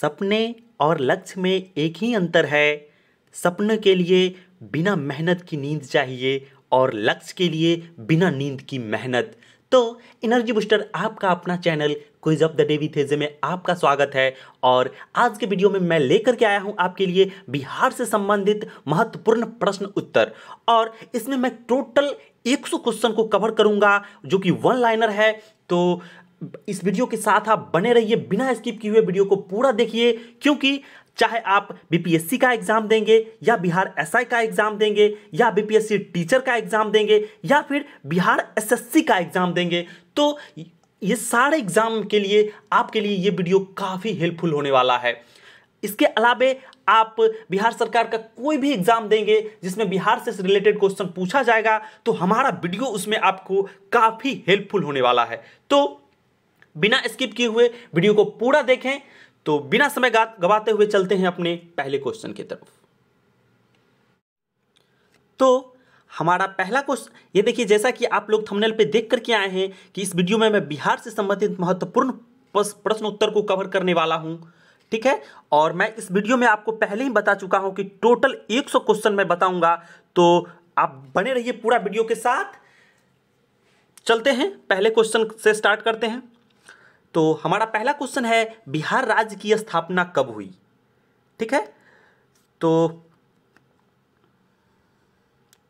सपने और लक्ष्य में एक ही अंतर है सपने के लिए बिना मेहनत की नींद चाहिए और लक्ष्य के लिए बिना नींद की मेहनत तो एनर्जी बूस्टर आपका अपना channel quiz of the day वी थेजे में आपका स्वागत है और आज के वीडियो में मैं लेकर के आया हूं आपके लिए बिहार से संबंधित महत्वपूर्ण प्रश्न उत्तर और इसमें मैं टोटल 100 क्वेश्चन को कवर करूंगा जो कि वन लाइनर है तो इस वीडियो के साथ आप बने रहिए बिना स्किप किए हुए वीडियो को पूरा देखिए क्योंकि चाहे आप बीपीएससी का एग्जाम देंगे या बिहार एसआई का एग्जाम देंगे या बीपीएससी टीचर का एग्जाम देंगे या फिर बिहार एसएससी का एग्जाम देंगे तो ये सारे एग्जाम के लिए आपके लिए ये वीडियो काफ़ी हेल्पफुल होने वाला है इसके अलावे आप बिहार सरकार का कोई भी एग्जाम देंगे जिसमें बिहार से रिलेटेड क्वेश्चन पूछा जाएगा तो हमारा वीडियो उसमें आपको काफ़ी हेल्पफुल होने वाला है तो बिना स्किप किए हुए वीडियो को पूरा देखें तो बिना समय गवाते हुए चलते हैं अपने पहले क्वेश्चन की तरफ तो हमारा पहला क्वेश्चन ये देखिए जैसा कि आप लोग थंबनेल पे देख करके आए हैं कि इस वीडियो में मैं बिहार से संबंधित महत्वपूर्ण प्रश्न उत्तर को कवर करने वाला हूं ठीक है और मैं इस वीडियो में आपको पहले ही बता चुका हूं कि टोटल 100 क्वेश्चन मैं बताऊंगा तो आप बने रहिए पूरा वीडियो के साथ चलते हैं पहले क्वेश्चन से स्टार्ट करते हैं तो हमारा पहला क्वेश्चन है बिहार राज्य की स्थापना कब हुई ठीक है तो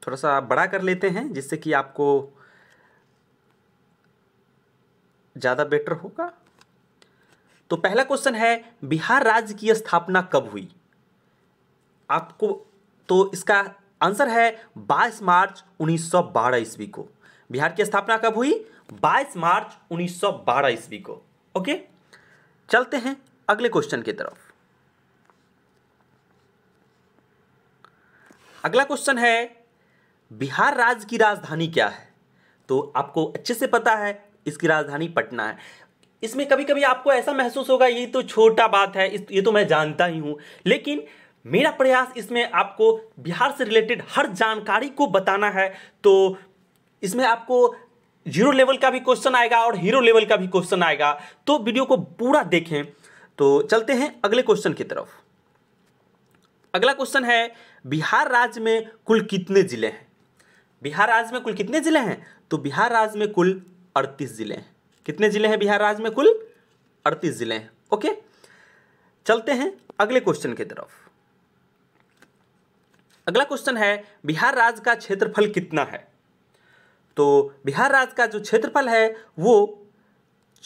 थोड़ा सा बड़ा कर लेते हैं जिससे कि आपको ज़्यादा बेटर होगा तो पहला क्वेश्चन है बिहार राज्य की स्थापना कब हुई आपको तो इसका आंसर है 22 मार्च 1912 ईस्वी को बिहार की स्थापना कब हुई 22 मार्च 1912 ईस्वी को ओके चलते हैं अगले क्वेश्चन की तरफ अगला क्वेश्चन है बिहार राज्य की राजधानी क्या है तो आपको अच्छे से पता है इसकी राजधानी पटना है इसमें कभी कभी आपको ऐसा महसूस होगा ये तो छोटा बात है ये तो मैं जानता ही हूं लेकिन मेरा प्रयास इसमें आपको बिहार से रिलेटेड हर जानकारी को बताना है तो इसमें आपको जीरो लेवल का भी क्वेश्चन आएगा और हीरो लेवल का भी क्वेश्चन आएगा तो वीडियो को पूरा देखें तो चलते हैं अगले क्वेश्चन की तरफ अगला क्वेश्चन है बिहार राज्य में कुल कितने जिले हैं बिहार राज्य में कुल कितने जिले हैं तो बिहार राज्य में कुल अड़तीस जिले हैं कितने जिले हैं बिहार राज्य में कुल अड़तीस जिले हैं ओके चलते हैं अगले क्वेश्चन की तरफ अगला क्वेश्चन है बिहार राज्य का क्षेत्रफल कितना है तो बिहार राज्य का जो क्षेत्रफल है वो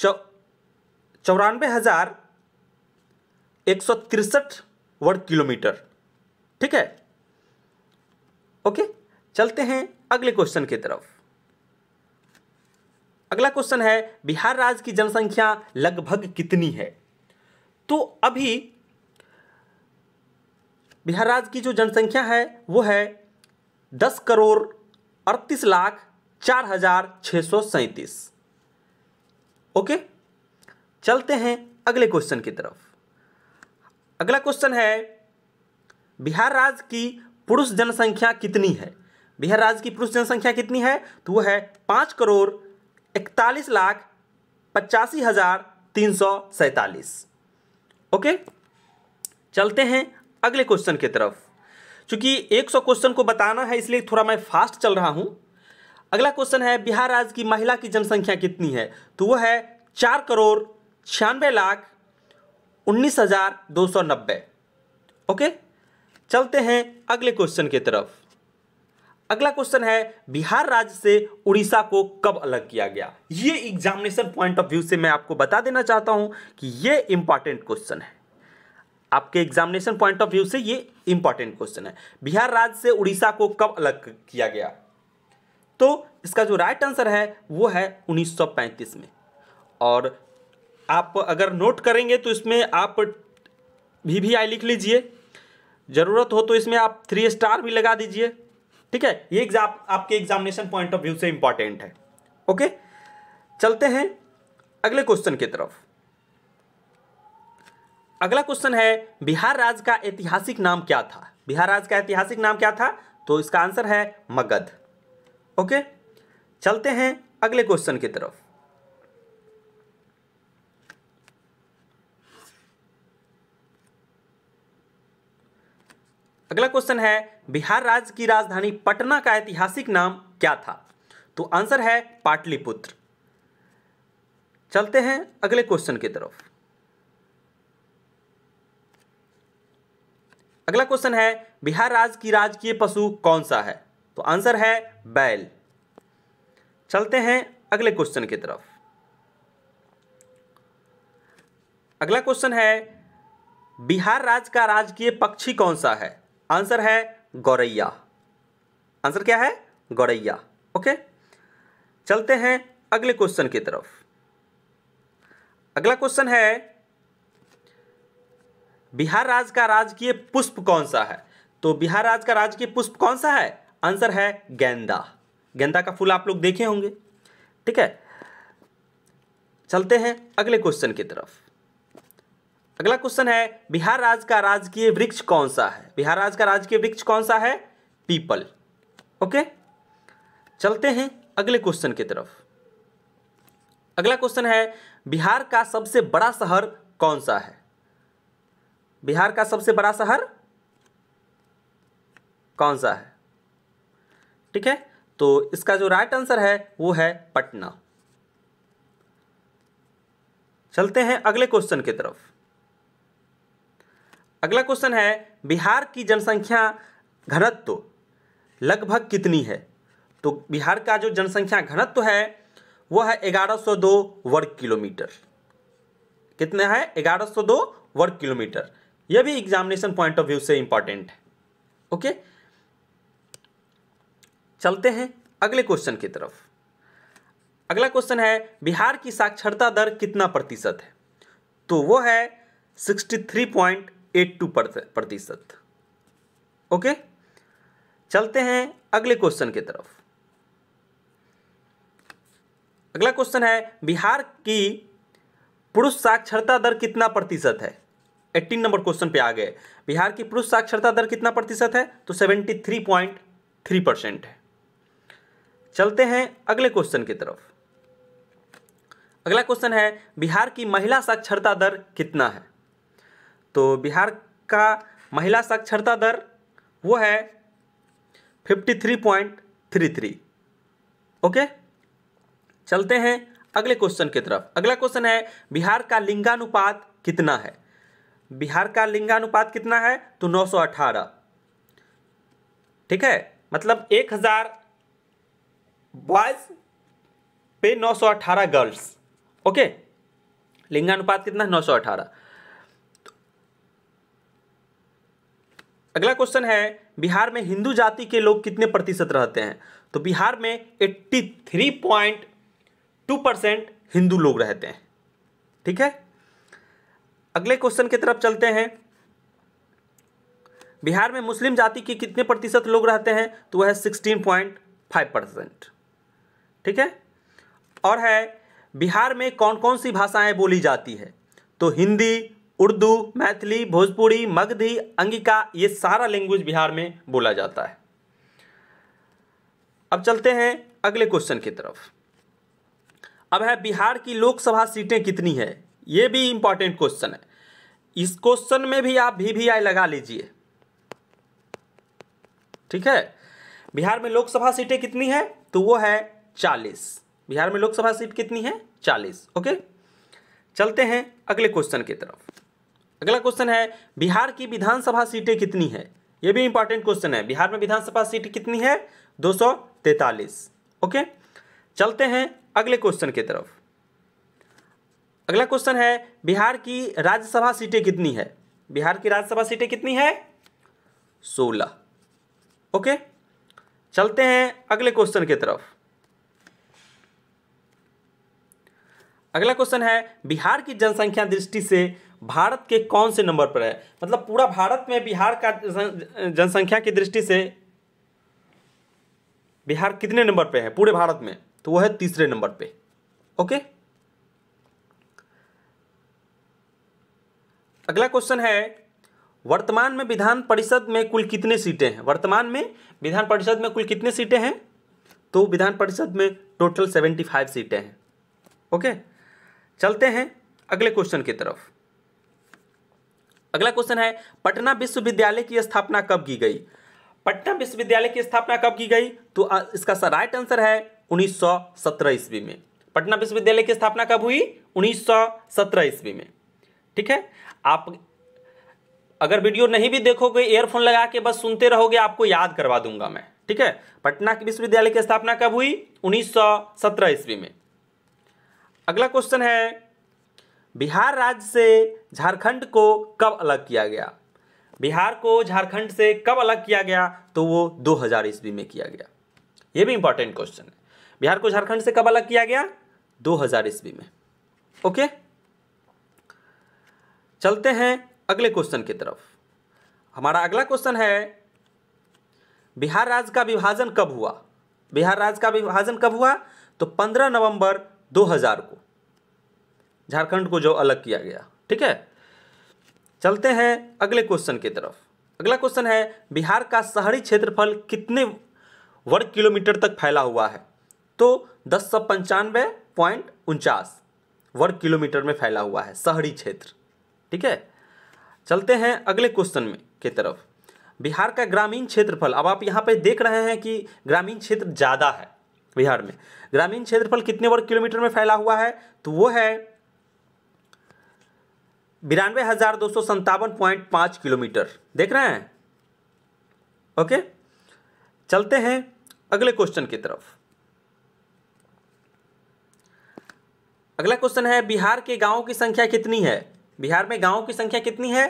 चौरानवे हज़ार एक सौ तिरसठ वर्ग किलोमीटर ठीक है ओके चलते हैं अगले क्वेश्चन की तरफ अगला क्वेश्चन है बिहार राज्य की जनसंख्या लगभग कितनी है तो अभी बिहार राज्य की जो जनसंख्या है वो है दस करोड़ अड़तीस लाख चार हजार छह सौ सैंतीस ओके चलते हैं अगले क्वेश्चन की तरफ अगला क्वेश्चन है बिहार राज्य की पुरुष जनसंख्या कितनी है बिहार राज्य की पुरुष जनसंख्या कितनी है तो वह है पांच करोड़ इकतालीस लाख पचासी हजार तीन सौ सैतालीस ओके चलते हैं अगले क्वेश्चन की तरफ चूंकि 100 क्वेश्चन को बताना है इसलिए थोड़ा मैं फास्ट चल रहा हूं अगला क्वेश्चन है बिहार राज्य की महिला की जनसंख्या कितनी है तो वह है चार करोड़ छियानवे लाख उन्नीस हजार दो सौ नब्बे ओके चलते हैं अगले क्वेश्चन की तरफ अगला क्वेश्चन है बिहार राज्य से उड़ीसा को कब अलग किया गया ये एग्जामिनेशन पॉइंट ऑफ व्यू से मैं आपको बता देना चाहता हूं कि ये इंपॉर्टेंट क्वेश्चन है आपके एग्जामिनेशन पॉइंट ऑफ व्यू से ये इंपॉर्टेंट क्वेश्चन है बिहार राज्य से उड़ीसा को कब अलग किया गया तो इसका जो राइट आंसर है वो है 1935 में और आप अगर नोट करेंगे तो इसमें आप भी भी आई लिख लीजिए ज़रूरत हो तो इसमें आप थ्री स्टार भी लगा दीजिए ठीक है ये एग्जाम आपके एग्जामिनेशन पॉइंट ऑफ व्यू से इंपॉर्टेंट है ओके चलते हैं अगले क्वेश्चन की तरफ अगला क्वेश्चन है बिहार राज्य का ऐतिहासिक नाम क्या था बिहार राज्य का ऐतिहासिक नाम क्या था तो इसका आंसर है मगध ओके चलते हैं अगले क्वेश्चन की तरफ अगला क्वेश्चन है बिहार राज्य की राजधानी पटना का ऐतिहासिक नाम क्या था तो आंसर है पाटलिपुत्र चलते हैं अगले क्वेश्चन की तरफ अगला क्वेश्चन है बिहार राज्य की राजकीय पशु कौन सा है तो आंसर है बैल चलते हैं अगले क्वेश्चन की तरफ अगला क्वेश्चन है बिहार राज्य का राजकीय पक्षी कौन सा है आंसर है गौरैया आंसर क्या है गौरैया ओके चलते हैं अगले क्वेश्चन की तरफ अगला क्वेश्चन है बिहार राज्य का राजकीय पुष्प कौन सा है तो बिहार राज्य का राजकीय पुष्प कौन सा है आंसर है गेंदा गेंदा का फूल आप लोग देखे होंगे ठीक है चलते हैं अगले क्वेश्चन की तरफ अगला क्वेश्चन है बिहार राज्य का राजकीय वृक्ष कौन सा है बिहार राज्य का राजकीय वृक्ष कौन सा है पीपल ओके चलते हैं अगले क्वेश्चन की तरफ अगला क्वेश्चन है बिहार का सबसे बड़ा शहर कौन सा है बिहार का सबसे बड़ा शहर कौन सा है ठीक है तो इसका जो राइट आंसर है वो है पटना चलते हैं अगले क्वेश्चन की तरफ अगला क्वेश्चन है बिहार की जनसंख्या घनत्व लगभग कितनी है तो बिहार का जो जनसंख्या घनत्व है वह है 1102 वर्ग किलोमीटर कितना है 1102 वर्ग किलोमीटर यह भी एग्जामिनेशन पॉइंट ऑफ व्यू से इंपॉर्टेंट है ओके चलते हैं अगले क्वेश्चन की तरफ अगला क्वेश्चन है बिहार की साक्षरता दर कितना प्रतिशत है तो वो है sixty three point eight two प्रतिशत ओके चलते हैं अगले क्वेश्चन की तरफ अगला क्वेश्चन है बिहार की पुरुष साक्षरता दर कितना प्रतिशत है एट्टीन नंबर क्वेश्चन पे आ गए बिहार की पुरुष साक्षरता दर कितना प्रतिशत है तो seventy three point three percent है चलते हैं अगले क्वेश्चन की तरफ अगला क्वेश्चन है बिहार की महिला साक्षरता दर कितना है तो बिहार का महिला साक्षरता दर वो है fifty three point three three okay चलते हैं अगले क्वेश्चन की तरफ अगला क्वेश्चन है बिहार का लिंगानुपात कितना है बिहार का लिंगानुपात कितना है तो 918 ठीक है मतलब एक हजार बॉयज पे 918 गर्ल्स ओके लिंगानुपात कितना है 918 अगला क्वेश्चन है बिहार में हिंदू जाति के लोग कितने प्रतिशत रहते हैं तो बिहार में 83.2 परसेंट हिंदू लोग रहते हैं ठीक है अगले क्वेश्चन की तरफ चलते हैं बिहार में मुस्लिम जाति के कितने प्रतिशत लोग रहते हैं तो वह है सिक्सटीन पॉइंट फाइव परसेंट ठीक है और है बिहार में कौन कौन सी भाषाएं बोली जाती है तो हिंदी उर्दू मैथिली भोजपुरी मगधी अंगिका ये सारा लैंग्वेज बिहार में बोला जाता है अब चलते हैं अगले क्वेश्चन की तरफ अब है बिहार की लोकसभा सीटें कितनी है ये भी इंपॉर्टेंट क्वेश्चन है इस क्वेश्चन में भी आप भी, भी आई लगा लीजिए ठीक है बिहार में लोकसभा सीटें कितनी है तो वो है चालीस बिहार में लोकसभा सीट कितनी है चालीस ओके चलते हैं अगले क्वेश्चन की तरफ अगला क्वेश्चन है बिहार की विधानसभा सीटें कितनी है यह भी इंपॉर्टेंट क्वेश्चन है बिहार में विधानसभा सीट कितनी है दो ओके चलते हैं अगले क्वेश्चन की तरफ अगला क्वेश्चन है बिहार की राज्यसभा सीटें कितनी है बिहार की राज्यसभा सीटें कितनी है सोलह ओके चलते हैं अगले क्वेश्चन की तरफ अगला क्वेश्चन है बिहार की जनसंख्या दृष्टि से भारत के कौन से नंबर पर है मतलब पूरा भारत में बिहार का जनसंख्या की दृष्टि से बिहार कितने नंबर पे है पूरे भारत में तो वो है तीसरे नंबर पे ओके अगला क्वेश्चन है वर्तमान में विधान परिषद में कुल कितने सीटें हैं वर्तमान में विधान परिषद में कुल कितने सीटें हैं तो विधान परिषद में टोटल सेवेंटी फाइव सीटें हैं ओके चलते हैं अगले क्वेश्चन की तरफ अगला क्वेश्चन है पटना विश्वविद्यालय की स्थापना कब की गई पटना विश्वविद्यालय की स्थापना कब की गई तो इसका राइट आंसर है 1917 ईस्वी में पटना विश्वविद्यालय की स्थापना कब हुई 1917 ईस्वी में ठीक है आप अगर वीडियो नहीं भी देखोगे ईयरफोन लगा के बस सुनते रहोगे आपको याद करवा दूंगा मैं ठीक है पटना विश्वविद्यालय की स्थापना कब हुई 1917 ईस्वी में अगला क्वेश्चन है बिहार राज्य से झारखंड को कब अलग किया गया बिहार को झारखंड से कब अलग किया गया तो वो 2000 हज़ार ईस्वी में किया गया ये भी इंपॉर्टेंट क्वेश्चन है बिहार को झारखंड से कब अलग किया गया 2000 हज़ार ईस्वी में ओके चलते हैं अगले क्वेश्चन की तरफ हमारा अगला क्वेश्चन है बिहार राज्य का विभाजन कब हुआ बिहार राज्य का विभाजन कब हुआ तो 15 नवंबर 2000 को झारखंड को जो अलग किया गया ठीक है चलते हैं अगले क्वेश्चन की तरफ अगला क्वेश्चन है बिहार का शहरी क्षेत्रफल कितने वर्ग किलोमीटर तक फैला हुआ है तो दस सौ पंचानवे पॉइंट उनचास वर्ग किलोमीटर में फैला हुआ है शहरी क्षेत्र ठीक है चलते हैं अगले क्वेश्चन में की तरफ बिहार का ग्रामीण क्षेत्रफल अब आप यहाँ पे देख रहे हैं कि ग्रामीण क्षेत्र ज़्यादा है बिहार में ग्रामीण क्षेत्रफल कितने वर्ग किलोमीटर में फैला हुआ है तो वो है बिरानवे हजार दो सौ संतावन पॉइंट पाँच किलोमीटर देख रहे हैं ओके चलते हैं अगले क्वेश्चन की तरफ अगला क्वेश्चन है बिहार के गांवों की संख्या कितनी है बिहार में गांवों की संख्या कितनी है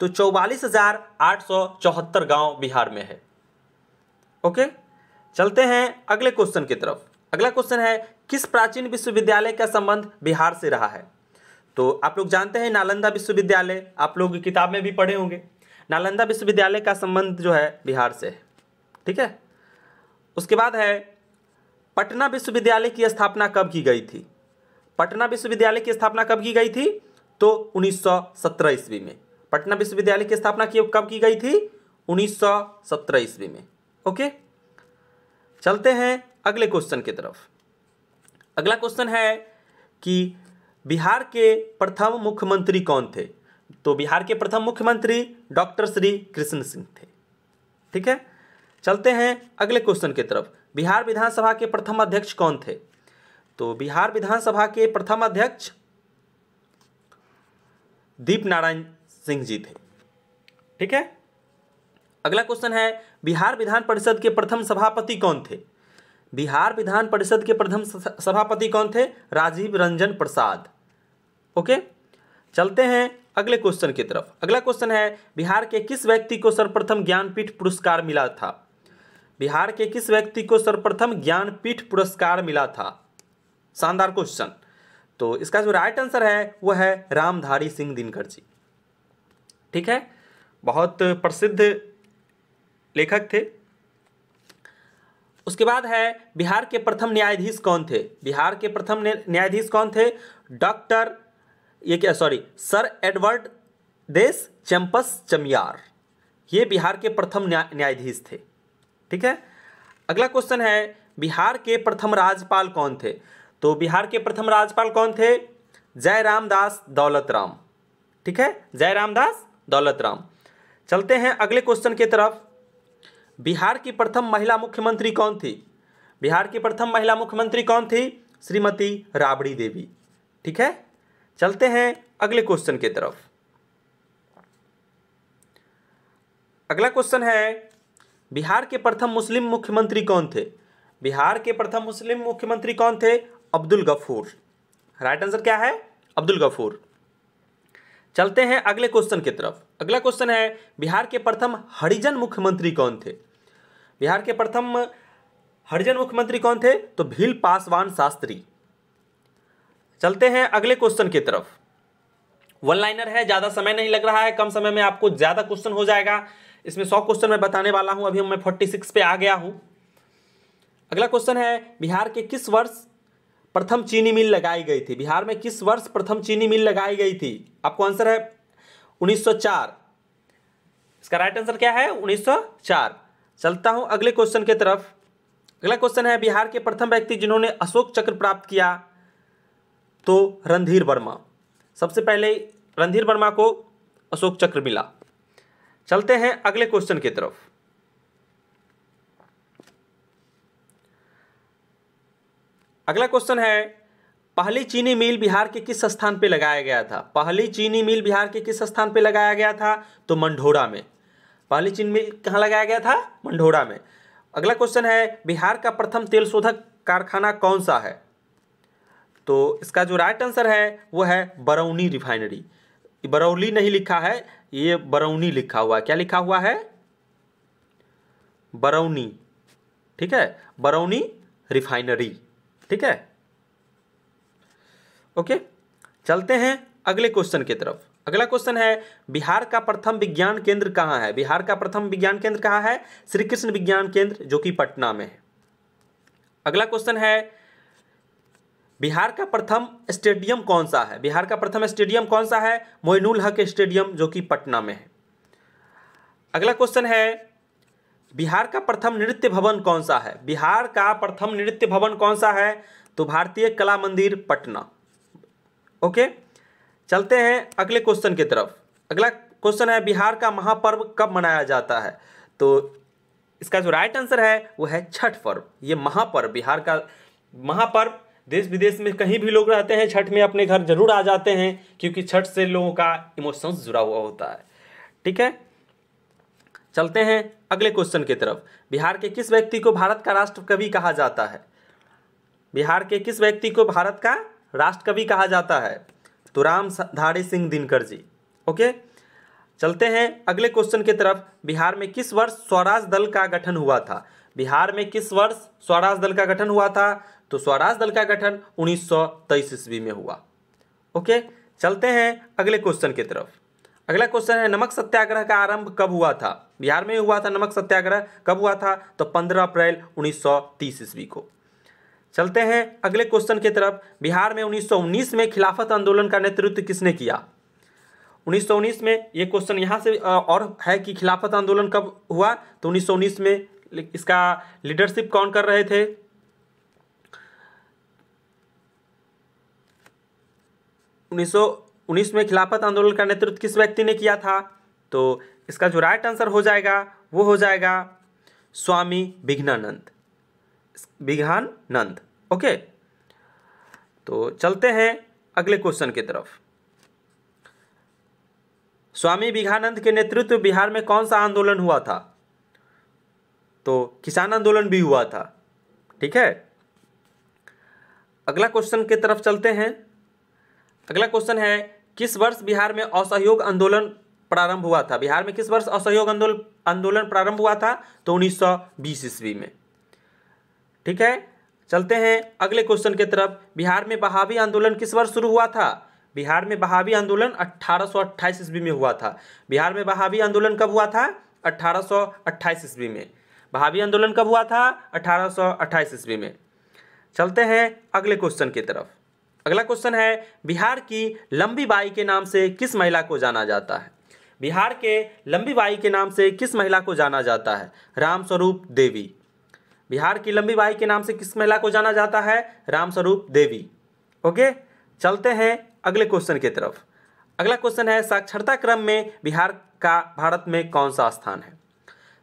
तो चौवालीस हजार आठ सौ चौहत्तर गांव बिहार में है ओके okay? चलते हैं अगले क्वेश्चन की तरफ अगला क्वेश्चन है किस प्राचीन विश्वविद्यालय का संबंध बिहार से रहा है तो आप लोग जानते हैं नालंदा विश्वविद्यालय आप लोग किताब में भी पढ़े होंगे नालंदा विश्वविद्यालय का संबंध जो है बिहार से है ठीक है उसके बाद है पटना विश्वविद्यालय की स्थापना कब की गई थी पटना विश्वविद्यालय की स्थापना कब की गई थी तो 1917 ईस्वी में पटना विश्वविद्यालय की स्थापना कब की गई थी 1917 ईस्वी में ओके चलते हैं अगले क्वेश्चन की तरफ अगला क्वेश्चन है कि बिहार के प्रथम मुख्यमंत्री कौन थे तो बिहार के प्रथम मुख्यमंत्री डॉक्टर श्री कृष्ण सिंह थे ठीक है चलते हैं अगले क्वेश्चन की तरफ बिहार विधानसभा के प्रथम अध्यक्ष कौन थे तो बिहार विधानसभा के प्रथम अध्यक्ष दीप नारायण सिंह जी थे ठीक है अगला क्वेश्चन है बिहार विधान परिषद के प्रथम सभापति कौन थे बिहार विधान परिषद के प्रथम सभापति कौन थे राजीव रंजन प्रसाद ओके चलते हैं अगले क्वेश्चन की तरफ अगला क्वेश्चन है बिहार के किस व्यक्ति को सर्वप्रथम ज्ञानपीठ पुरस्कार मिला था बिहार के किस व्यक्ति को सर्वप्रथम ज्ञानपीठ पुरस्कार मिला था शानदार क्वेश्चन तो इसका जो राइट आंसर है वह है रामधारी सिंह दिनकर जी ठीक है बहुत प्रसिद्ध लेखक थे उसके बाद है बिहार के प्रथम न्यायाधीश कौन थे बिहार के प्रथम न्यायाधीश कौन थे डॉक्टर ये क्या सॉरी सर एडवर्ड देश चंपस चमियार ये बिहार के प्रथम न्यायाधीश थे ठीक है अगला क्वेश्चन है बिहार के प्रथम राज्यपाल कौन थे तो बिहार के प्रथम राज्यपाल कौन थे जय रामदास दौलत राम ठीक है जय रामदास दौलत राम चलते हैं अगले क्वेश्चन की तरफ बिहार की प्रथम महिला मुख्यमंत्री कौन थी बिहार की प्रथम महिला मुख्यमंत्री कौन थी श्रीमती राबड़ी देवी ठीक है चलते हैं अगले क्वेश्चन की तरफ अगला क्वेश्चन है बिहार के प्रथम मुस्लिम मुख्यमंत्री कौन थे बिहार के प्रथम मुस्लिम मुख्यमंत्री कौन थे अब्दुल गफूर राइट आंसर क्या है अब्दुल गफूर चलते हैं अगले क्वेश्चन की तरफ अगला क्वेश्चन है बिहार के प्रथम हरिजन मुख्यमंत्री कौन थे बिहार के प्रथम हरिजन मुख्यमंत्री कौन थे तो भील पासवान शास्त्री चलते हैं अगले क्वेश्चन की तरफ वन लाइनर है ज़्यादा समय नहीं लग रहा है कम समय में आपको ज़्यादा क्वेश्चन हो जाएगा इसमें सौ क्वेश्चन मैं बताने वाला हूं अभी मैं फोर्टी सिक्स पे आ गया हूं अगला क्वेश्चन है बिहार के किस वर्ष प्रथम चीनी मिल लगाई गई थी बिहार में किस वर्ष प्रथम चीनी मिल लगाई गई थी आपको आंसर है 1904 इसका राइट आंसर क्या है 1904 चलता हूँ अगले क्वेश्चन के तरफ अगला क्वेश्चन है बिहार के प्रथम व्यक्ति जिन्होंने अशोक चक्र प्राप्त किया तो रणधीर वर्मा सबसे पहले रणधीर वर्मा को अशोक चक्र मिला चलते हैं अगले क्वेश्चन की तरफ अगला क्वेश्चन है पहली चीनी मिल बिहार के किस स्थान पर लगाया गया था पहली चीनी मिल बिहार के किस स्थान पर लगाया गया था तो मंडोरा में पहली चिन्ह में कहाँ लगाया गया था मंडोरा में अगला क्वेश्चन है बिहार का प्रथम तेल शोधक कारखाना कौन सा है तो इसका जो राइट आंसर है वो है बरौनी रिफाइनरी बरौली नहीं लिखा है ये बरौनी लिखा हुआ है क्या लिखा हुआ है बरौनी ठीक है बरौनी रिफाइनरी ठीक है ओके चलते हैं अगले क्वेश्चन की तरफ अगला क्वेश्चन है बिहार का प्रथम विज्ञान केंद्र कहाँ है बिहार का प्रथम विज्ञान केंद्र कहाँ है श्री कृष्ण विज्ञान केंद्र जो कि पटना में है अगला क्वेश्चन है बिहार का प्रथम स्टेडियम कौन सा है बिहार का प्रथम स्टेडियम कौन सा है मोइनुल हक स्टेडियम जो कि पटना में है अगला क्वेश्चन है बिहार का प्रथम नृत्य भवन कौन सा है बिहार का प्रथम नृत्य भवन कौन सा है तो भारतीय कला मंदिर पटना ओके okay? चलते हैं अगले क्वेश्चन की तरफ अगला क्वेश्चन है बिहार का महापर्व कब मनाया जाता है तो इसका जो राइट आंसर है वो है छठ पर्व ये महापर्व बिहार का महापर्व देश विदेश में कहीं भी लोग रहते हैं छठ में अपने घर जरूर आ जाते हैं क्योंकि छठ से लोगों का इमोशंस जुड़ा हुआ होता है ठीक है चलते हैं अगले क्वेश्चन की तरफ बिहार के किस व्यक्ति को भारत का राष्ट्र कवि कहा जाता है बिहार के किस व्यक्ति को भारत का राष्ट्र कवि कहा जाता है तो राम धारी सिंह दिनकर जी ओके चलते हैं अगले क्वेश्चन की तरफ बिहार में किस वर्ष स्वराज दल का गठन हुआ था बिहार में किस वर्ष स्वराज दल का गठन हुआ था तो स्वराज दल का गठन उन्नीस ईस्वी में हुआ ओके चलते हैं अगले क्वेश्चन की तरफ अगला क्वेश्चन है नमक सत्याग्रह का आरंभ कब हुआ था बिहार में हुआ था नमक सत्याग्रह कब हुआ था तो 15 अप्रैल 1930 ईस्वी को चलते हैं अगले क्वेश्चन की तरफ बिहार में 1919 में खिलाफत आंदोलन का नेतृत्व किसने किया 1919 में ये क्वेश्चन यहाँ से और है कि खिलाफत आंदोलन कब हुआ तो 1919 में इसका लीडरशिप कौन कर रहे थे उन्नीस में खिलाफत आंदोलन का नेतृत्व किस व्यक्ति ने किया था तो इसका जो राइट आंसर हो जाएगा वो हो जाएगा स्वामी विघ्नानंद विघान नंद ओके तो चलते हैं अगले क्वेश्चन की तरफ स्वामी विघानंद के नेतृत्व बिहार में कौन सा आंदोलन हुआ था तो किसान आंदोलन भी हुआ था ठीक है अगला क्वेश्चन की तरफ चलते हैं अगला क्वेश्चन है किस वर्ष बिहार में असहयोग आंदोलन प्रारंभ हुआ था बिहार में किस वर्ष असहयोग आंदोलन आंदोलन प्रारंभ हुआ था तो 1920 ईस्वी में ठीक है चलते हैं अगले क्वेश्चन की तरफ बिहार में बहावी आंदोलन किस वर्ष शुरू हुआ था बिहार में बहावी आंदोलन 1828 ईस्वी में हुआ था बिहार में बहावी आंदोलन कब हुआ था 1828 ईस्वी में बहावी आंदोलन कब हुआ था 1828 ईस्वी में चलते हैं अगले क्वेश्चन की तरफ अगला क्वेश्चन है बिहार की लंबी बाई के नाम से किस महिला को जाना जाता है बिहार के लंबी बाई के नाम से किस महिला को जाना जाता है रामस्वरूप देवी बिहार की लंबी बाई के नाम से किस महिला को जाना जाता है रामस्वरूप देवी ओके चलते हैं अगले क्वेश्चन की तरफ अगला क्वेश्चन है साक्षरता क्रम में बिहार का भारत में कौन सा स्थान है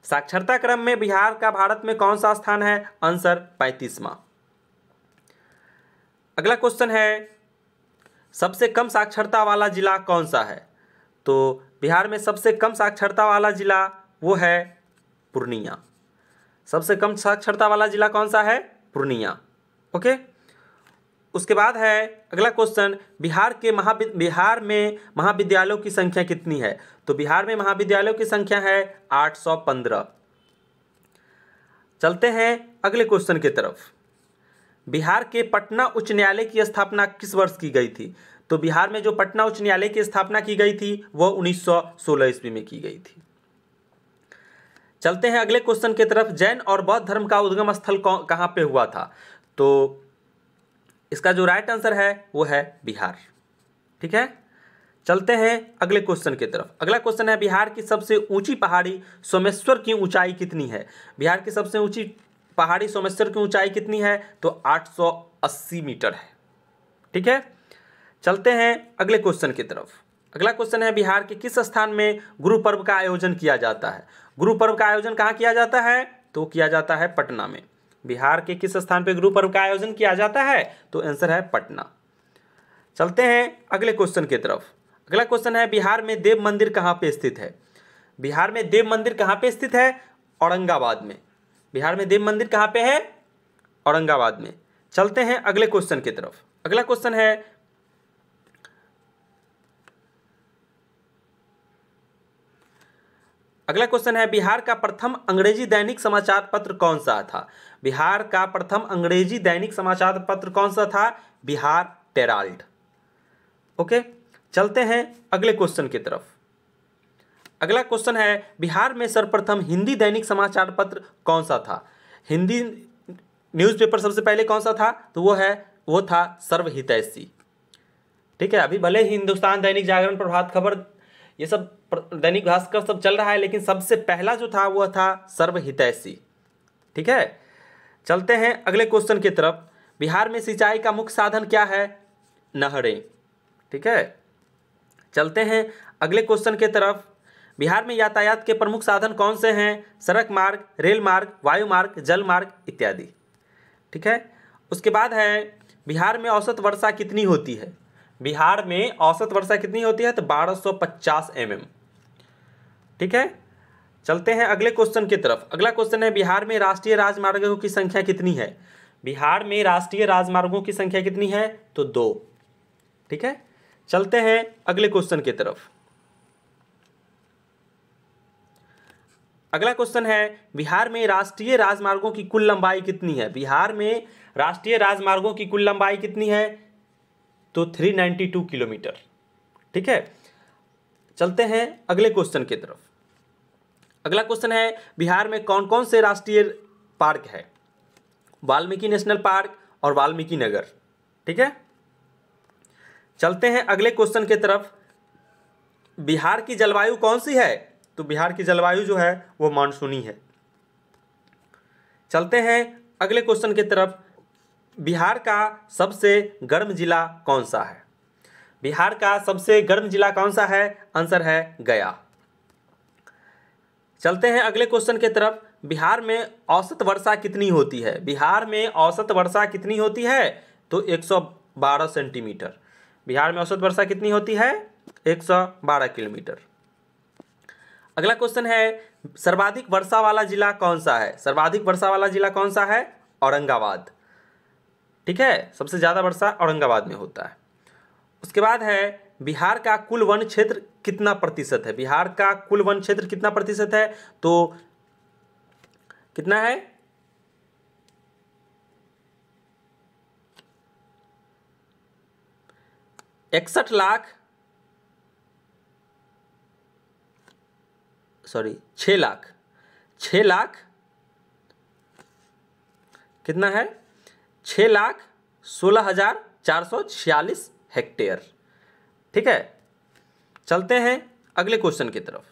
साक्षरता क्रम में बिहार का भारत में कौन सा स्थान है आंसर पैंतीसवा अगला क्वेश्चन है सबसे कम साक्षरता वाला जिला कौन सा है तो बिहार में सबसे कम साक्षरता वाला जिला वो है पूर्णिया सबसे कम साक्षरता वाला जिला कौन सा है पूर्णिया ओके उसके बाद है अगला क्वेश्चन बिहार के महाविद बिहार में महाविद्यालयों की संख्या कितनी है तो बिहार में महाविद्यालयों की संख्या है आठ सौ पंद्रह चलते हैं अगले क्वेश्चन की तरफ बिहार के पटना उच्च न्यायालय की स्थापना किस वर्ष की गई थी तो बिहार में जो पटना उच्च न्यायालय की स्थापना की गई थी वह 1916 ईस्वी में की गई थी चलते हैं अगले क्वेश्चन की तरफ जैन और बौद्ध धर्म का उद्गम स्थल कहाँ पे हुआ था तो इसका जो राइट आंसर है वो है बिहार ठीक है चलते हैं अगले क्वेश्चन की तरफ अगला क्वेश्चन है बिहार की सबसे ऊंची पहाड़ी सोमेश्वर की ऊंचाई कितनी है बिहार की सबसे ऊंची पहाड़ी सोमेश्वर की ऊंचाई कितनी है तो 880 मीटर है ठीक है चलते हैं अगले क्वेश्चन की तरफ अगला क्वेश्चन है बिहार के किस स्थान में गुरु पर्व का आयोजन किया जाता है गुरु पर्व का आयोजन कहाँ किया जाता है तो किया जाता है पटना में बिहार के किस स्थान पर गुरु पर्व का आयोजन किया जाता है तो आंसर है पटना चलते हैं अगले क्वेश्चन की तरफ अगला क्वेश्चन है बिहार में देव मंदिर कहाँ पे स्थित है बिहार में देव मंदिर कहाँ पे स्थित है औरंगाबाद में बिहार में देव मंदिर कहाँ पे है औरंगाबाद में चलते हैं अगले क्वेश्चन की तरफ अगला क्वेश्चन है अगला क्वेश्चन है बिहार का प्रथम अंग्रेजी दैनिक समाचार पत्र कौन सा था बिहार का प्रथम अंग्रेजी दैनिक समाचार पत्र कौन सा था बिहार टेराल्ट ओके चलते हैं अगले क्वेश्चन की तरफ अगला क्वेश्चन है बिहार में सर्वप्रथम हिंदी दैनिक समाचार पत्र कौन सा था हिंदी न्यूज़पेपर सबसे पहले कौन सा था तो वो है वो था सर्वहितैषी ठीक है अभी भले ही हिंदुस्तान दैनिक जागरण प्रभात खबर ये सब दैनिक भास्कर सब चल रहा है लेकिन सबसे पहला जो था वह था सर्वहितैषी ठीक है चलते हैं अगले क्वेश्चन की तरफ बिहार में सिंचाई का मुख्य साधन क्या है नहरें ठीक है चलते हैं अगले क्वेश्चन के तरफ बिहार में यातायात के प्रमुख साधन कौन से हैं सड़क मार्ग रेल मार्ग वायु मार्ग जल मार्ग इत्यादि ठीक है उसके बाद है बिहार में औसत वर्षा कितनी होती है बिहार में औसत वर्षा कितनी होती है तो 1250 सौ mm. ठीक है चलते हैं अगले क्वेश्चन की तरफ अगला क्वेश्चन है बिहार में राष्ट्रीय राजमार्गों की संख्या कितनी है बिहार में राष्ट्रीय राजमार्गों की संख्या कितनी है तो दो ठीक है चलते हैं अगले क्वेश्चन की तरफ अगला क्वेश्चन है बिहार में राष्ट्रीय राजमार्गों की कुल लंबाई कितनी है बिहार में राष्ट्रीय राजमार्गों की कुल लंबाई कितनी है तो 392 किलोमीटर ठीक है चलते हैं अगले क्वेश्चन की तरफ अगला क्वेश्चन है बिहार में कौन कौन से राष्ट्रीय पार्क है वाल्मीकि नेशनल पार्क और वाल्मीकि नगर ठीक है चलते हैं अगले क्वेश्चन की तरफ बिहार की जलवायु कौन सी है तो बिहार की जलवायु जो है वो मानसूनी है चलते हैं अगले क्वेश्चन की तरफ बिहार का सबसे गर्म जिला कौन सा है बिहार का सबसे गर्म जिला कौन सा है आंसर है गया चलते हैं अगले क्वेश्चन के तरफ बिहार में औसत वर्षा कितनी होती है बिहार में औसत वर्षा कितनी होती है तो 112 सेंटीमीटर बिहार में औसत वर्षा कितनी होती है 112 किलोमीटर अगला क्वेश्चन है सर्वाधिक वर्षा वाला जिला कौन सा है सर्वाधिक वर्षा वाला जिला कौन सा है औरंगाबाद ठीक है सबसे ज़्यादा वर्षा औरंगाबाद में होता है उसके बाद है बिहार का कुल वन क्षेत्र कितना प्रतिशत है बिहार का कुल वन क्षेत्र कितना प्रतिशत है तो कितना है इकसठ लाख सॉरी छ लाख छ लाख कितना है छः लाख सोलह हज़ार चार सौ छियालीस हेक्टेयर ठीक है चलते हैं अगले क्वेश्चन की तरफ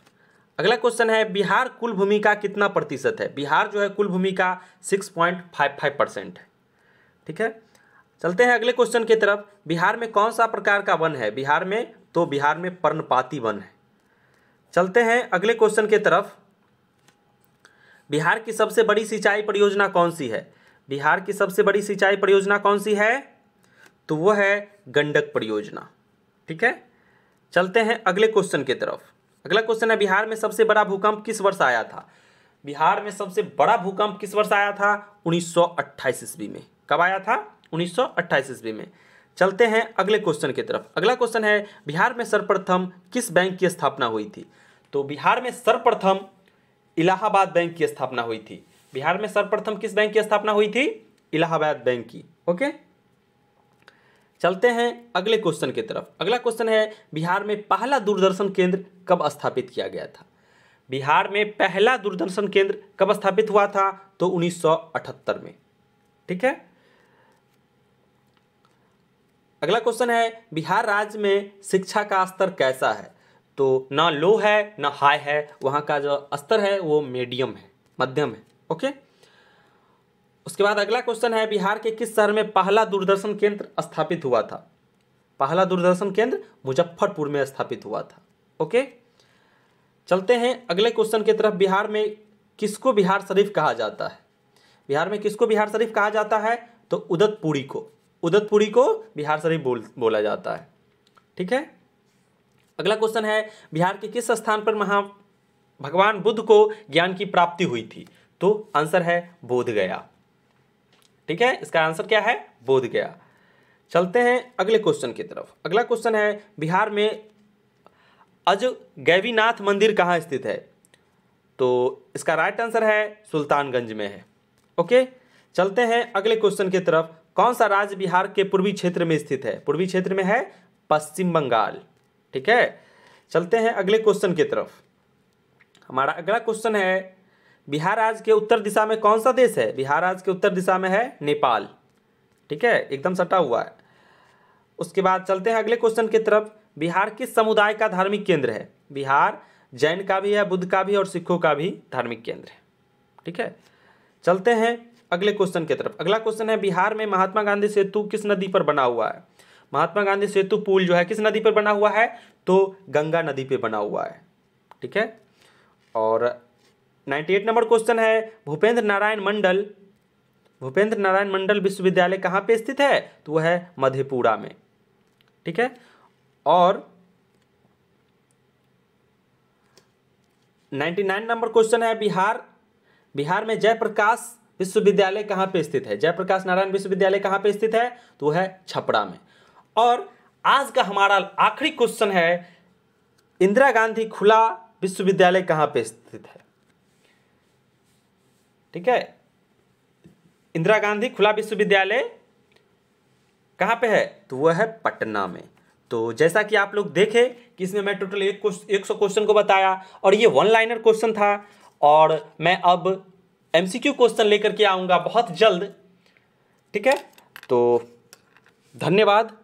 अगला क्वेश्चन है बिहार कुल भूमि का कितना प्रतिशत है बिहार जो है कुल भूमि का six point five five percent है ठीक है चलते हैं अगले क्वेश्चन की तरफ बिहार में कौन सा प्रकार का वन है बिहार में तो बिहार में पर्णपाती वन है चलते हैं अगले क्वेश्चन की तरफ बिहार की सबसे बड़ी सिंचाई परियोजना कौन सी है बिहार की सबसे बड़ी सिंचाई परियोजना कौन सी है तो वह है गंडक परियोजना ठीक है चलते हैं अगले क्वेश्चन की तरफ अगला क्वेश्चन है बिहार में सबसे बड़ा भूकंप किस वर्ष आया था बिहार में सबसे बड़ा भूकंप किस वर्ष आया था उन्नीस ईस्वी में कब आया था उन्नीस ईस्वी में चलते हैं अगले क्वेश्चन की तरफ अगला क्वेश्चन है बिहार में सर्वप्रथम किस बैंक की स्थापना हुई थी तो बिहार में सर्वप्रथम इलाहाबाद बैंक की स्थापना हुई थी बिहार में सर्वप्रथम किस बैंक की स्थापना हुई थी इलाहाबाद बैंक की ओके चलते हैं अगले क्वेश्चन की तरफ अगला क्वेश्चन है बिहार में पहला दूरदर्शन केंद्र कब स्थापित किया गया था बिहार में पहला दूरदर्शन केंद्र कब स्थापित हुआ था तो 1978 में ठीक है अगला क्वेश्चन है बिहार राज्य में शिक्षा का स्तर कैसा है तो ना लो है ना हाई है वहां का जो स्तर है वो मीडियम है मध्यम है ओके उसके बाद अगला क्वेश्चन है बिहार के किस शहर में पहला दूरदर्शन केंद्र स्थापित हुआ था पहला दूरदर्शन केंद्र मुजफ्फरपुर में स्थापित हुआ था ओके चलते हैं अगले क्वेश्चन की तरफ बिहार में किसको बिहार शरीफ कहा जाता है बिहार में किसको बिहार शरीफ कहा जाता है तो उदतपुरी को उदतपुरी को बिहार शरीफ बोल बोला जाता है ठीक है अगला क्वेश्चन है बिहार के किस स्थान पर महा भगवान बुद्ध को ज्ञान की प्राप्ति हुई थी तो आंसर है बोध गया ठीक है इसका आंसर क्या है बोध गया चलते हैं अगले क्वेश्चन की तरफ अगला क्वेश्चन है बिहार में अज गैवीनाथ मंदिर कहाँ स्थित है तो इसका राइट आंसर है सुल्तानगंज में है ओके चलते हैं अगले क्वेश्चन की तरफ कौन सा राज्य बिहार के पूर्वी क्षेत्र में स्थित है पूर्वी क्षेत्र में है पश्चिम बंगाल ठीक है चलते हैं अगले क्वेश्चन की तरफ हमारा अगला क्वेश्चन है बिहार राज्य के उत्तर दिशा में कौन सा देश है बिहार राज्य के उत्तर दिशा में है नेपाल ठीक है एकदम सटा हुआ है उसके बाद चलते हैं अगले क्वेश्चन की तरफ बिहार किस समुदाय का धार्मिक केंद्र है बिहार जैन का भी है बुद्ध का भी और सिखों का भी धार्मिक केंद्र है ठीक है चलते हैं अगले क्वेश्चन की तरफ अगला क्वेश्चन है बिहार में महात्मा गांधी सेतु किस नदी पर बना हुआ है महात्मा गांधी सेतु पुल जो है किस नदी पर बना हुआ है तो गंगा नदी पर बना हुआ है ठीक है और नाइन्टी एट नंबर क्वेश्चन है भूपेंद्र नारायण मंडल भूपेंद्र नारायण मंडल विश्वविद्यालय कहाँ पे स्थित है तो वह है मधेपुरा में ठीक है और नाइन्टी नाइन नंबर क्वेश्चन है बिहार बिहार में जयप्रकाश विश्वविद्यालय कहाँ पे स्थित है जयप्रकाश नारायण विश्वविद्यालय कहाँ पे स्थित है तो वह है छपरा में और आज का हमारा आखिरी क्वेश्चन है इंदिरा गांधी खुला विश्वविद्यालय कहाँ पे स्थित है ठीक है इंदिरा गांधी खुला विश्वविद्यालय कहाँ पे है तो वह है पटना में तो जैसा कि आप लोग देखें कि इसमें मैं टोटल एक एक सौ क्वेश्चन को बताया और ये वन लाइनर क्वेश्चन था और मैं अब एमसीक्यू क्वेश्चन लेकर के आऊँगा बहुत जल्द ठीक है तो धन्यवाद